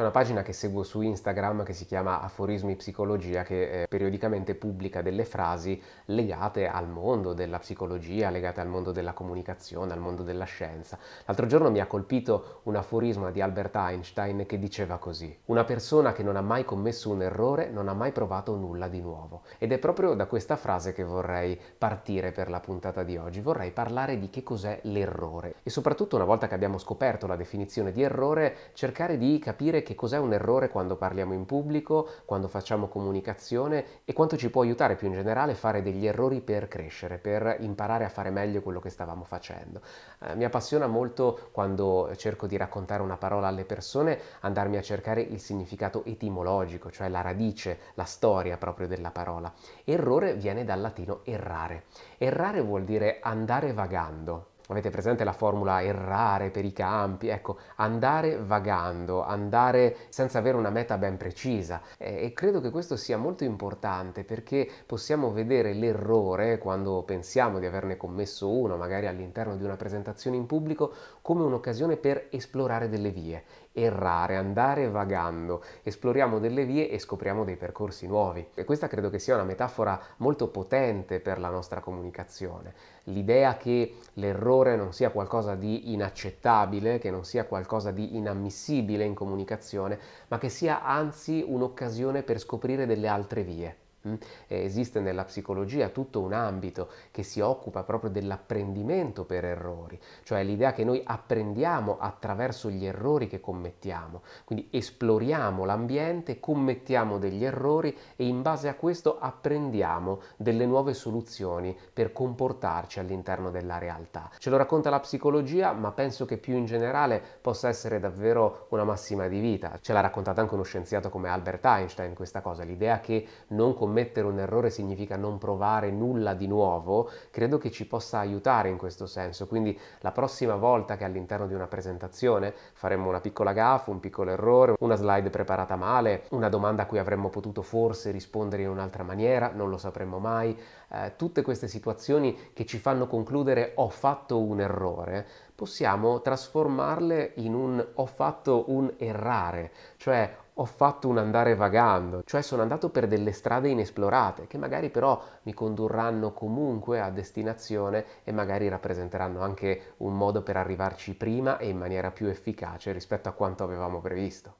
C'è una pagina che seguo su Instagram che si chiama Aforismi Psicologia che eh, periodicamente pubblica delle frasi legate al mondo della psicologia, legate al mondo della comunicazione, al mondo della scienza. L'altro giorno mi ha colpito un aforisma di Albert Einstein che diceva così: "Una persona che non ha mai commesso un errore non ha mai provato nulla di nuovo". Ed è proprio da questa frase che vorrei partire per la puntata di oggi. Vorrei parlare di che cos'è l'errore e soprattutto una volta che abbiamo scoperto la definizione di errore, cercare di capire che cos'è un errore quando parliamo in pubblico, quando facciamo comunicazione e quanto ci può aiutare più in generale fare degli errori per crescere, per imparare a fare meglio quello che stavamo facendo. Eh, mi appassiona molto quando cerco di raccontare una parola alle persone, andarmi a cercare il significato etimologico, cioè la radice, la storia proprio della parola. Errore viene dal latino errare. Errare vuol dire andare vagando, Avete presente la formula errare per i campi? Ecco, andare vagando, andare senza avere una meta ben precisa. E credo che questo sia molto importante perché possiamo vedere l'errore, quando pensiamo di averne commesso uno, magari all'interno di una presentazione in pubblico, come un'occasione per esplorare delle vie, errare, andare vagando. Esploriamo delle vie e scopriamo dei percorsi nuovi. E questa credo che sia una metafora molto potente per la nostra comunicazione. L'idea che l'errore errore non sia qualcosa di inaccettabile, che non sia qualcosa di inammissibile in comunicazione, ma che sia anzi un'occasione per scoprire delle altre vie. Mm? Esiste nella psicologia tutto un ambito che si occupa proprio dell'apprendimento per errori, cioè l'idea che noi apprendiamo attraverso gli errori che commettiamo, quindi esploriamo l'ambiente, commettiamo degli errori e in base a questo apprendiamo delle nuove soluzioni per comportarci all'interno della realtà. Ce lo racconta la psicologia, ma penso che più in generale possa essere davvero una massima di vita. Ce l'ha raccontata anche uno scienziato come Albert Einstein questa cosa, l'idea che non commettiamo commettere un errore significa non provare nulla di nuovo, credo che ci possa aiutare in questo senso. Quindi la prossima volta che all'interno di una presentazione faremo una piccola gaffa, un piccolo errore, una slide preparata male, una domanda a cui avremmo potuto forse rispondere in un'altra maniera, non lo sapremmo mai, eh, tutte queste situazioni che ci fanno concludere ho fatto un errore, possiamo trasformarle in un ho fatto un errare, cioè ho fatto un andare vagando, cioè sono andato per delle strade inesplorate che magari però mi condurranno comunque a destinazione e magari rappresenteranno anche un modo per arrivarci prima e in maniera più efficace rispetto a quanto avevamo previsto.